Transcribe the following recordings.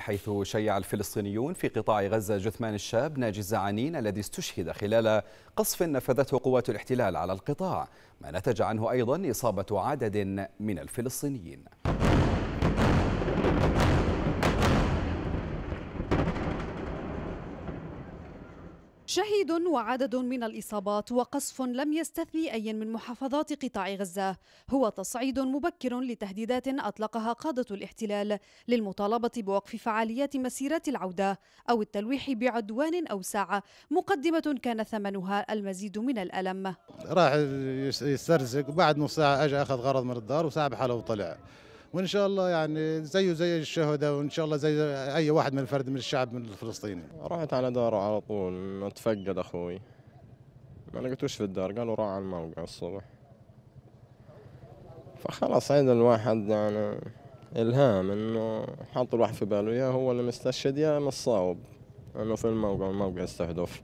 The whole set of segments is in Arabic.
حيث شيع الفلسطينيون في قطاع غزة جثمان الشاب ناجي الزعانين الذي استشهد خلال قصف نفذته قوات الاحتلال على القطاع ما نتج عنه أيضا إصابة عدد من الفلسطينيين شهيد وعدد من الإصابات وقصف لم يستثني أي من محافظات قطاع غزة هو تصعيد مبكر لتهديدات أطلقها قادة الاحتلال للمطالبة بوقف فعاليات مسيرات العودة أو التلويح بعدوان أو ساعة مقدمة كان ثمنها المزيد من الألم راح يسترزق وبعد نص ساعة أجى أخذ غرض من الدار وساعة بحاله وطلع وان شاء الله يعني زيه زي الشهداء وان شاء الله زي اي واحد من الفرد من الشعب من الفلسطيني رحت على داره على طول اتفقد اخوي ما لقيتوش في الدار قالوا راح على الموقع الصبح فخلاص عيد الواحد يعني الهام انه حاط الواحد في باله يا هو اللي مستشهد يا مصاوب انه في الموقع الموقع استهدف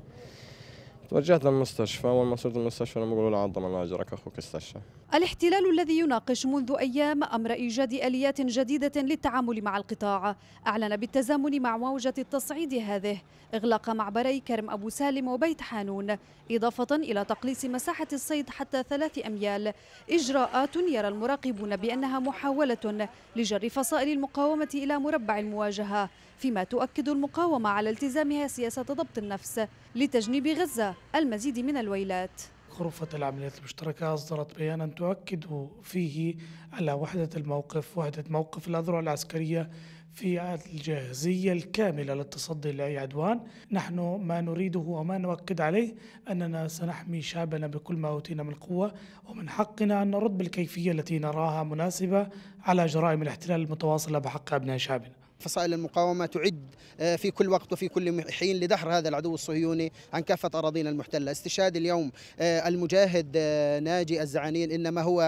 توجهت للمستشفى ولما ما صرت المستشفى لما يقولوا لي عظم الله أجرك أخوك استشفى الاحتلال الذي يناقش منذ أيام أمر إيجاد آليات جديدة للتعامل مع القطاع أعلن بالتزامن مع موجة التصعيد هذه إغلاق معبري كرم أبو سالم وبيت حانون إضافة إلى تقليص مساحة الصيد حتى ثلاث أميال إجراءات يرى المراقبون بأنها محاولة لجر فصائل المقاومة إلى مربع المواجهة فيما تؤكد المقاومة على التزامها سياسة ضبط النفس لتجنيب غزة المزيد من الويلات غرفة العمليات المشتركة أصدرت بيانا تؤكد فيه على وحدة الموقف وحدة موقف الأذرع العسكرية في الجاهزية الكاملة للتصدي لأي عدوان نحن ما نريده وما نؤكد عليه أننا سنحمي شعبنا بكل ما أوتينا من قوة ومن حقنا أن نرد بالكيفية التي نراها مناسبة على جرائم الاحتلال المتواصلة بحق أبناء شعبنا فصائل المقاومة تعد آه، في كل وقت وفي كل حين لدحر هذا العدو الصهيوني عن كافة أراضينا المحتلة استشهاد اليوم آه، المجاهد آه، ناجي الزعانين إنما هو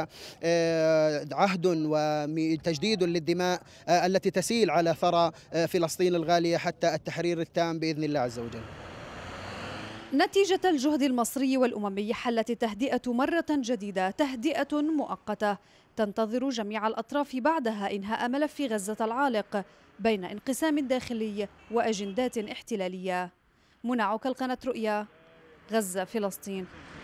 عهد وتجديد للدماء التي تسيل على ثرى فلسطين الغالية حتى التحرير التام بإذن الله عز وجل نتيجة الجهد المصري والأممي حلت التهدئة مرة جديدة تهدئة مؤقتة تنتظر جميع الأطراف بعدها إنهاء ملف غزة العالق بين انقسام داخلي وأجندات احتلالية منعك القناة رؤيا غزة فلسطين